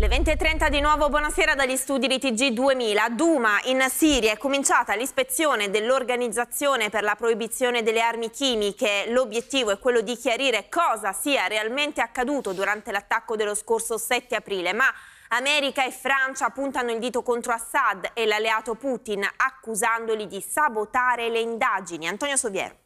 Le 20.30 di nuovo, buonasera dagli studi di TG2000. Duma, in Siria, è cominciata l'ispezione dell'Organizzazione per la proibizione delle armi chimiche. L'obiettivo è quello di chiarire cosa sia realmente accaduto durante l'attacco dello scorso 7 aprile, ma America e Francia puntano il dito contro Assad e l'alleato Putin, accusandoli di sabotare le indagini. Antonio Soviero.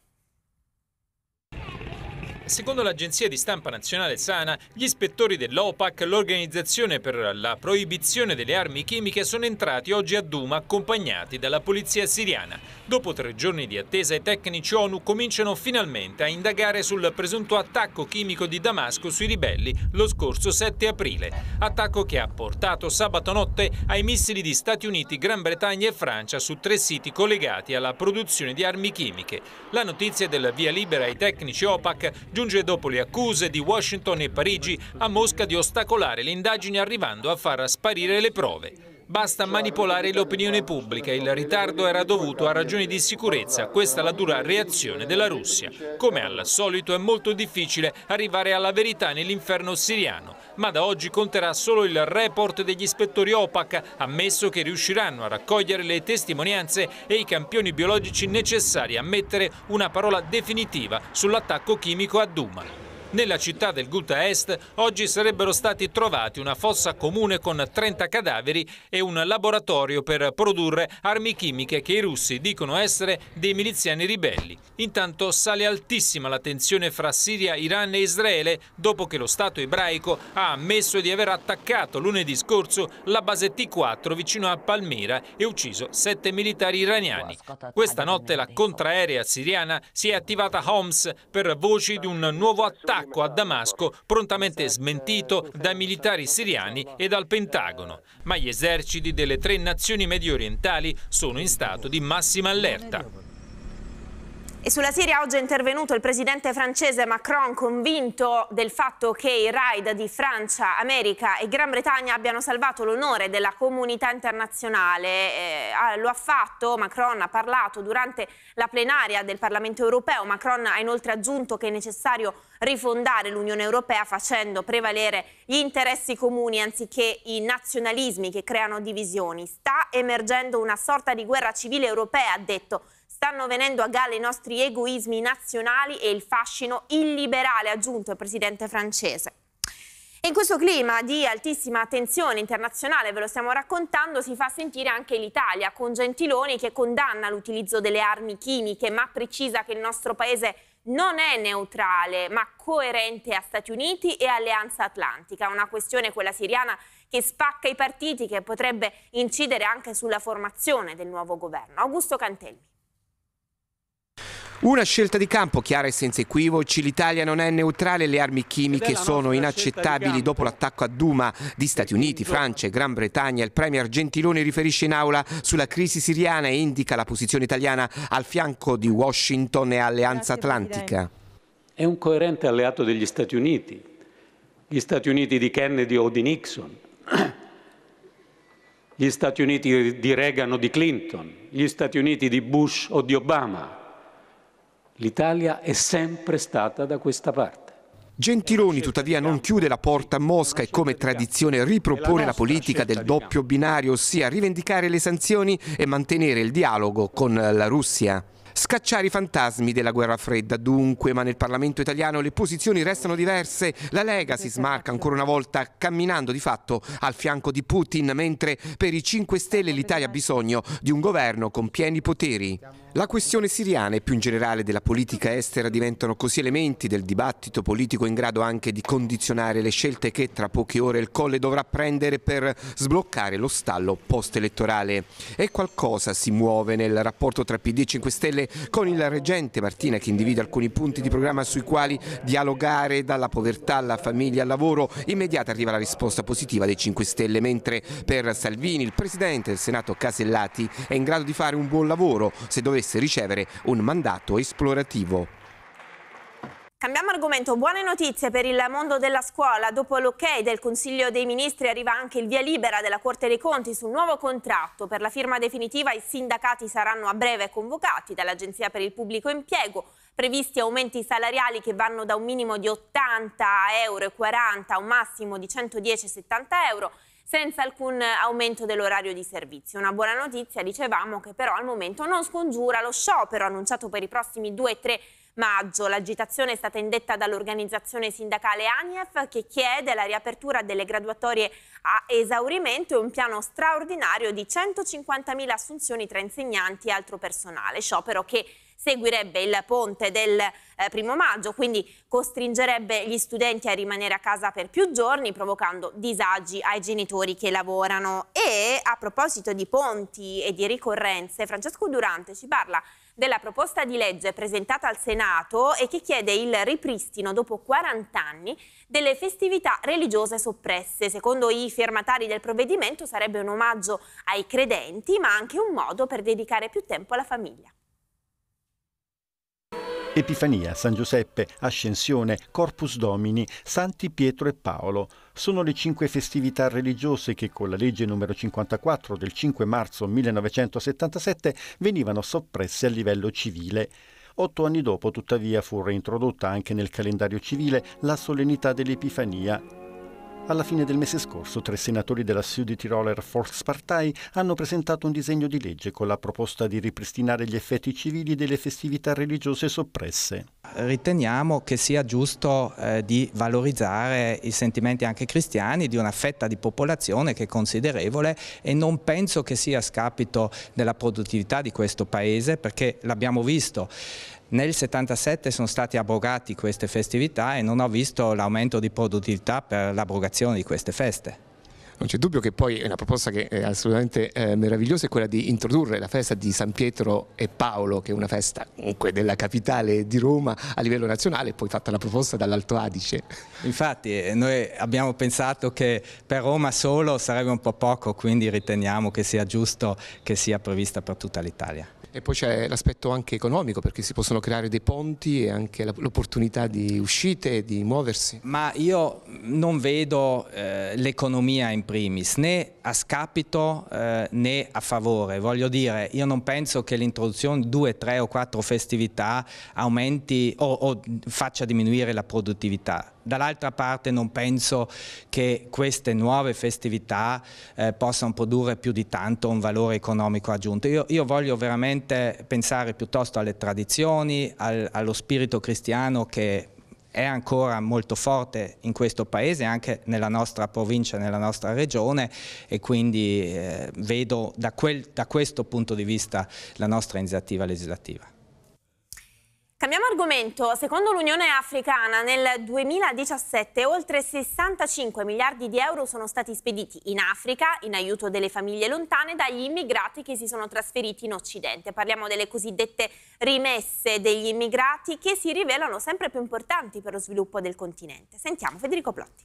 Secondo l'agenzia di stampa nazionale Sana, gli ispettori dell'OPAC, l'organizzazione per la proibizione delle armi chimiche, sono entrati oggi a Duma accompagnati dalla polizia siriana. Dopo tre giorni di attesa, i tecnici ONU cominciano finalmente a indagare sul presunto attacco chimico di Damasco sui ribelli lo scorso 7 aprile. Attacco che ha portato sabato notte ai missili di Stati Uniti, Gran Bretagna e Francia su tre siti collegati alla produzione di armi chimiche. La notizia della via libera ai tecnici OPAC giunge dopo le accuse di Washington e Parigi a Mosca di ostacolare le indagini arrivando a far sparire le prove. Basta manipolare l'opinione pubblica, il ritardo era dovuto a ragioni di sicurezza, questa è la dura reazione della Russia. Come al solito è molto difficile arrivare alla verità nell'inferno siriano ma da oggi conterà solo il report degli ispettori OPAC, ammesso che riusciranno a raccogliere le testimonianze e i campioni biologici necessari a mettere una parola definitiva sull'attacco chimico a Duma. Nella città del Guta Est oggi sarebbero stati trovati una fossa comune con 30 cadaveri e un laboratorio per produrre armi chimiche che i russi dicono essere dei miliziani ribelli. Intanto sale altissima la tensione fra Siria, Iran e Israele dopo che lo Stato ebraico ha ammesso di aver attaccato lunedì scorso la base T4 vicino a Palmira e ucciso sette militari iraniani. Questa notte la contraerea siriana si è attivata a Homs per voci di un nuovo attacco attacco a Damasco, prontamente smentito dai militari siriani e dal Pentagono. Ma gli eserciti delle tre nazioni medio orientali sono in stato di massima allerta. E sulla Siria oggi è intervenuto il presidente francese Macron convinto del fatto che i raid di Francia, America e Gran Bretagna abbiano salvato l'onore della comunità internazionale. Eh, ah, lo ha fatto, Macron ha parlato durante la plenaria del Parlamento europeo. Macron ha inoltre aggiunto che è necessario rifondare l'Unione Europea facendo prevalere gli interessi comuni anziché i nazionalismi che creano divisioni. Sta emergendo una sorta di guerra civile europea, ha detto Stanno venendo a galla i nostri egoismi nazionali e il fascino illiberale, ha aggiunto il presidente francese. E in questo clima di altissima tensione internazionale, ve lo stiamo raccontando, si fa sentire anche l'Italia, con Gentiloni che condanna l'utilizzo delle armi chimiche, ma precisa che il nostro paese non è neutrale, ma coerente a Stati Uniti e Alleanza Atlantica. Una questione, quella siriana, che spacca i partiti, che potrebbe incidere anche sulla formazione del nuovo governo. Augusto Cantelmi. Una scelta di campo chiara e senza equivoci, l'Italia non è neutrale, le armi chimiche sono inaccettabili. Dopo l'attacco a Duma di Stati Uniti, Francia e Gran Bretagna, il Premier Gentiloni riferisce in aula sulla crisi siriana e indica la posizione italiana al fianco di Washington e Alleanza Atlantica. È un coerente alleato degli Stati Uniti, gli Stati Uniti di Kennedy o di Nixon, gli Stati Uniti di Reagan o di Clinton, gli Stati Uniti di Bush o di Obama L'Italia è sempre stata da questa parte. Gentiloni tuttavia non chiude la porta a Mosca e come tradizione ripropone la politica del doppio binario, ossia rivendicare le sanzioni e mantenere il dialogo con la Russia. Scacciare i fantasmi della guerra fredda dunque, ma nel Parlamento italiano le posizioni restano diverse. La Lega si smarca ancora una volta camminando di fatto al fianco di Putin, mentre per i 5 Stelle l'Italia ha bisogno di un governo con pieni poteri. La questione siriana e più in generale della politica estera diventano così elementi del dibattito politico in grado anche di condizionare le scelte che tra poche ore il Colle dovrà prendere per sbloccare lo stallo post-elettorale. E qualcosa si muove nel rapporto tra PD e 5 Stelle con il reggente Martina che individua alcuni punti di programma sui quali dialogare dalla povertà alla famiglia al lavoro. Immediata arriva la risposta positiva dei 5 Stelle, mentre per Salvini il Presidente del Senato Casellati è in grado di fare un buon lavoro se dovesse dovesse ricevere un mandato esplorativo. Cambiamo argomento, buone notizie per il mondo della scuola. Dopo l'ok del Consiglio dei Ministri arriva anche il via libera della Corte dei Conti sul nuovo contratto. Per la firma definitiva i sindacati saranno a breve convocati dall'Agenzia per il Pubblico Impiego. Previsti aumenti salariali che vanno da un minimo di 80,40 euro a un massimo di 110,70 euro senza alcun aumento dell'orario di servizio. Una buona notizia, dicevamo, che però al momento non scongiura lo sciopero annunciato per i prossimi 2 e 3 maggio. L'agitazione è stata indetta dall'organizzazione sindacale ANIEF che chiede la riapertura delle graduatorie a esaurimento e un piano straordinario di 150.000 assunzioni tra insegnanti e altro personale. Sciopero che seguirebbe il ponte del eh, primo maggio, quindi costringerebbe gli studenti a rimanere a casa per più giorni, provocando disagi ai genitori che lavorano. E a proposito di ponti e di ricorrenze, Francesco Durante ci parla della proposta di legge presentata al Senato e che chiede il ripristino dopo 40 anni delle festività religiose soppresse. Secondo i firmatari del provvedimento sarebbe un omaggio ai credenti, ma anche un modo per dedicare più tempo alla famiglia. Epifania, San Giuseppe, Ascensione, Corpus Domini, Santi Pietro e Paolo sono le cinque festività religiose che con la legge numero 54 del 5 marzo 1977 venivano soppresse a livello civile. Otto anni dopo, tuttavia, fu reintrodotta anche nel calendario civile la solennità dell'Epifania, alla fine del mese scorso tre senatori della Tiroler Volkspartei hanno presentato un disegno di legge con la proposta di ripristinare gli effetti civili delle festività religiose soppresse. Riteniamo che sia giusto eh, di valorizzare i sentimenti anche cristiani di una fetta di popolazione che è considerevole e non penso che sia a scapito della produttività di questo Paese perché l'abbiamo visto nel 77 sono stati abrogati queste festività e non ho visto l'aumento di produttività per l'abrogazione di queste feste. Non c'è dubbio che poi una proposta che è assolutamente eh, meravigliosa è quella di introdurre la festa di San Pietro e Paolo, che è una festa comunque della capitale di Roma a livello nazionale, poi fatta la proposta dall'Alto Adige. Infatti eh, noi abbiamo pensato che per Roma solo sarebbe un po' poco, quindi riteniamo che sia giusto che sia prevista per tutta l'Italia. E poi c'è l'aspetto anche economico perché si possono creare dei ponti e anche l'opportunità di uscite, di muoversi. Ma io non vedo eh, l'economia in primis, né a scapito eh, né a favore. Voglio dire, io non penso che l'introduzione di due, tre o quattro festività aumenti o, o faccia diminuire la produttività Dall'altra parte non penso che queste nuove festività eh, possano produrre più di tanto un valore economico aggiunto. Io, io voglio veramente pensare piuttosto alle tradizioni, al, allo spirito cristiano che è ancora molto forte in questo paese, anche nella nostra provincia, nella nostra regione e quindi eh, vedo da, quel, da questo punto di vista la nostra iniziativa legislativa. Cambiamo argomento. Secondo l'Unione Africana nel 2017 oltre 65 miliardi di euro sono stati spediti in Africa in aiuto delle famiglie lontane dagli immigrati che si sono trasferiti in Occidente. Parliamo delle cosiddette rimesse degli immigrati che si rivelano sempre più importanti per lo sviluppo del continente. Sentiamo Federico Plotti.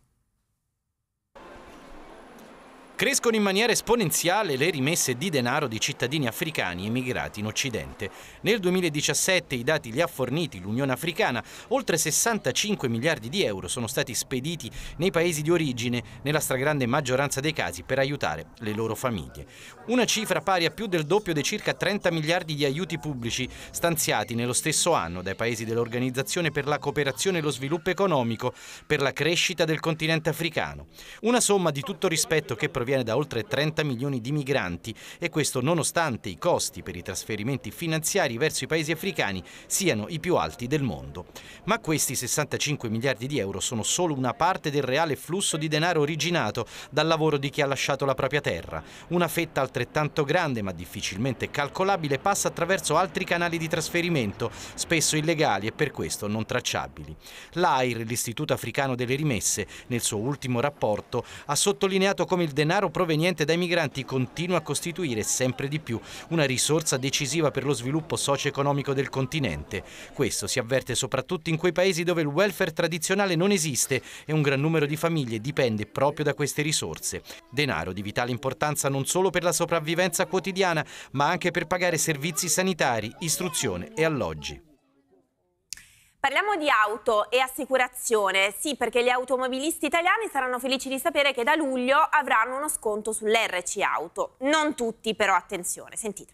Crescono in maniera esponenziale le rimesse di denaro di cittadini africani emigrati in Occidente. Nel 2017 i dati li ha forniti l'Unione Africana, oltre 65 miliardi di euro sono stati spediti nei paesi di origine, nella stragrande maggioranza dei casi, per aiutare le loro famiglie. Una cifra pari a più del doppio dei circa 30 miliardi di aiuti pubblici stanziati nello stesso anno dai paesi dell'Organizzazione per la cooperazione e lo sviluppo economico per la crescita del continente africano. Una somma di tutto rispetto che proviene proviene da oltre 30 milioni di migranti e questo nonostante i costi per i trasferimenti finanziari verso i paesi africani siano i più alti del mondo. Ma questi 65 miliardi di euro sono solo una parte del reale flusso di denaro originato dal lavoro di chi ha lasciato la propria terra. Una fetta altrettanto grande ma difficilmente calcolabile passa attraverso altri canali di trasferimento, spesso illegali e per questo non tracciabili. L'AIR, l'Istituto Africano delle Rimesse, nel suo ultimo rapporto ha sottolineato come il denaro denaro proveniente dai migranti continua a costituire sempre di più una risorsa decisiva per lo sviluppo socio-economico del continente. Questo si avverte soprattutto in quei paesi dove il welfare tradizionale non esiste e un gran numero di famiglie dipende proprio da queste risorse. Denaro di vitale importanza non solo per la sopravvivenza quotidiana, ma anche per pagare servizi sanitari, istruzione e alloggi. Parliamo di auto e assicurazione, sì perché gli automobilisti italiani saranno felici di sapere che da luglio avranno uno sconto sull'RC auto. Non tutti però, attenzione, sentite.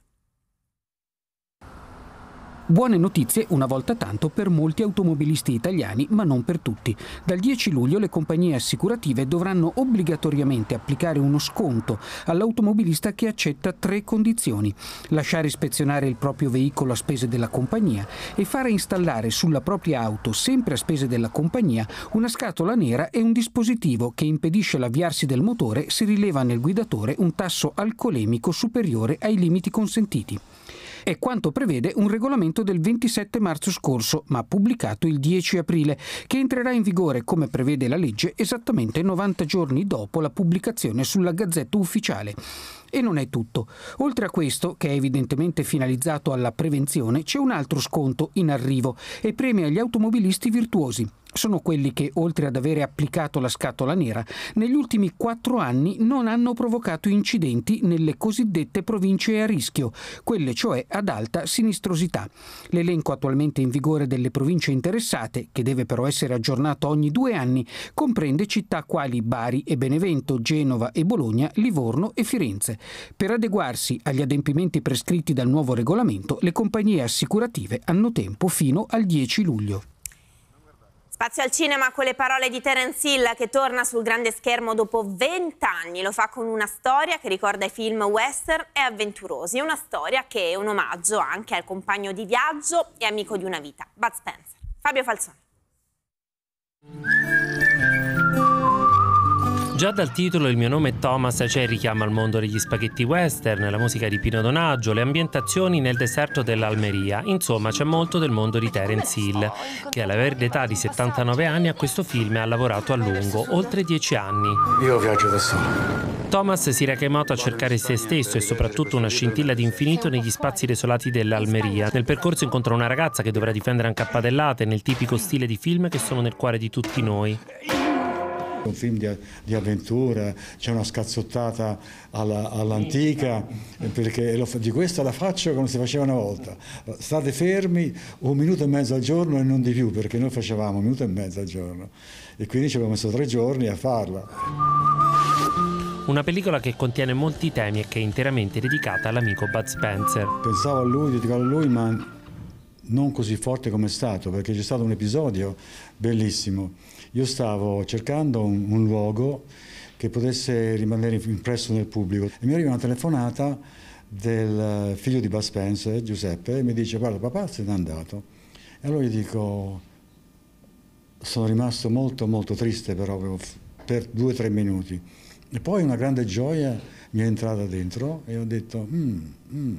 Buone notizie una volta tanto per molti automobilisti italiani, ma non per tutti. Dal 10 luglio le compagnie assicurative dovranno obbligatoriamente applicare uno sconto all'automobilista che accetta tre condizioni. Lasciare ispezionare il proprio veicolo a spese della compagnia e fare installare sulla propria auto, sempre a spese della compagnia, una scatola nera e un dispositivo che impedisce l'avviarsi del motore se rileva nel guidatore un tasso alcolemico superiore ai limiti consentiti è quanto prevede un regolamento del 27 marzo scorso, ma pubblicato il 10 aprile, che entrerà in vigore, come prevede la legge, esattamente 90 giorni dopo la pubblicazione sulla Gazzetta Ufficiale. E non è tutto. Oltre a questo, che è evidentemente finalizzato alla prevenzione, c'è un altro sconto in arrivo e premia gli automobilisti virtuosi sono quelli che, oltre ad avere applicato la scatola nera, negli ultimi quattro anni non hanno provocato incidenti nelle cosiddette province a rischio, quelle cioè ad alta sinistrosità. L'elenco attualmente in vigore delle province interessate, che deve però essere aggiornato ogni due anni, comprende città quali Bari e Benevento, Genova e Bologna, Livorno e Firenze. Per adeguarsi agli adempimenti prescritti dal nuovo regolamento, le compagnie assicurative hanno tempo fino al 10 luglio. Spazio al cinema con le parole di Terence Hill che torna sul grande schermo dopo 20 anni. Lo fa con una storia che ricorda i film western e avventurosi. Una storia che è un omaggio anche al compagno di viaggio e amico di una vita, Bud Spencer. Fabio Falsone. Già dal titolo Il mio nome è Thomas c'è il richiamo al mondo degli spaghetti western, la musica di Pino Donaggio, le ambientazioni nel deserto dell'Almeria, insomma c'è molto del mondo di Terence Hill, che alla verde età di 79 anni a questo film ha lavorato a lungo, oltre 10 anni. Io viaggio da solo. Thomas si reca in moto a cercare se stesso e soprattutto una scintilla d'infinito negli spazi desolati dell'Almeria. Nel percorso incontra una ragazza che dovrà difendere anche a padellate nel tipico stile di film che sono nel cuore di tutti noi. Un film di, di avventura, c'è una scazzottata all'antica, all di questa la faccio come si faceva una volta. State fermi un minuto e mezzo al giorno e non di più, perché noi facevamo un minuto e mezzo al giorno. E quindi ci abbiamo messo tre giorni a farla. Una pellicola che contiene molti temi e che è interamente dedicata all'amico Bud Spencer. Pensavo a lui, dedicavo a lui, ma non così forte come è stato, perché c'è stato un episodio bellissimo. Io stavo cercando un, un luogo che potesse rimanere impresso nel pubblico e mi arriva una telefonata del figlio di Bud Spencer, Giuseppe, e mi dice guarda papà se n'è andato. E allora gli dico, sono rimasto molto molto triste però per due o tre minuti. E poi una grande gioia mi è entrata dentro e ho detto, mm, mm,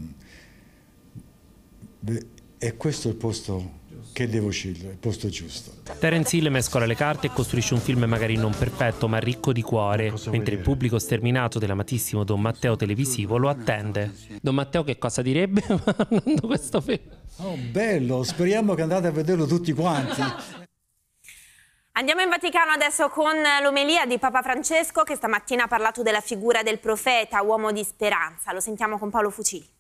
e questo è il posto che devo scegliere, il posto giusto. Terence Hill mescola le carte e costruisce un film magari non perfetto ma ricco di cuore, mentre vedere? il pubblico sterminato dell'amatissimo Don Matteo televisivo lo attende. Don Matteo che cosa direbbe guardando questo film? Oh bello, speriamo che andate a vederlo tutti quanti. Andiamo in Vaticano adesso con l'omelia di Papa Francesco che stamattina ha parlato della figura del profeta, uomo di speranza. Lo sentiamo con Paolo Fucili.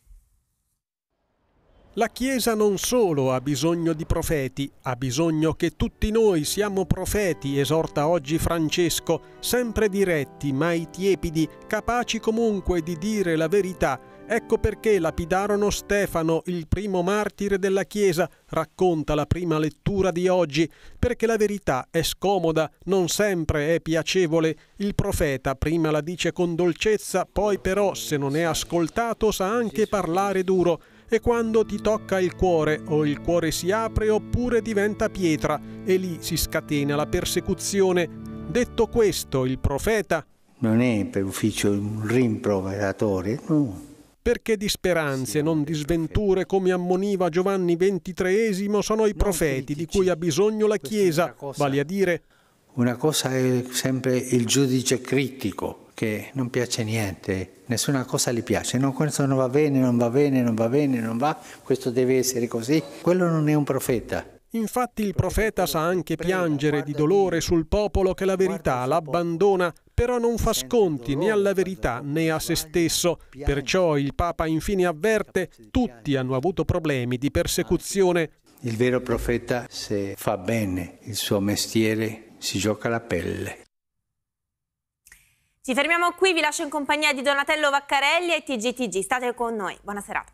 La Chiesa non solo ha bisogno di profeti, ha bisogno che tutti noi siamo profeti, esorta oggi Francesco, sempre diretti, mai tiepidi, capaci comunque di dire la verità. Ecco perché lapidarono Stefano, il primo martire della Chiesa, racconta la prima lettura di oggi, perché la verità è scomoda, non sempre è piacevole. Il profeta prima la dice con dolcezza, poi però se non è ascoltato sa anche parlare duro e quando ti tocca il cuore o il cuore si apre oppure diventa pietra e lì si scatena la persecuzione. Detto questo, il profeta non è per ufficio un rimproveratore, no. Perché di speranze, non di sventure, come ammoniva Giovanni XXIII, sono i profeti di cui ha bisogno la Chiesa, vale a dire... Una cosa è sempre il giudice critico, che non piace niente nessuna cosa gli piace, no, questo non va bene, non va bene, non va bene, non va, questo deve essere così, quello non è un profeta. Infatti il profeta sa anche piangere di dolore sul popolo che la verità l'abbandona però non fa sconti né alla verità né a se stesso. Perciò il Papa infine avverte, tutti hanno avuto problemi di persecuzione. Il vero profeta, se fa bene il suo mestiere, si gioca la pelle. Ci fermiamo qui, vi lascio in compagnia di Donatello Vaccarelli e TGTG. State con noi. Buona serata.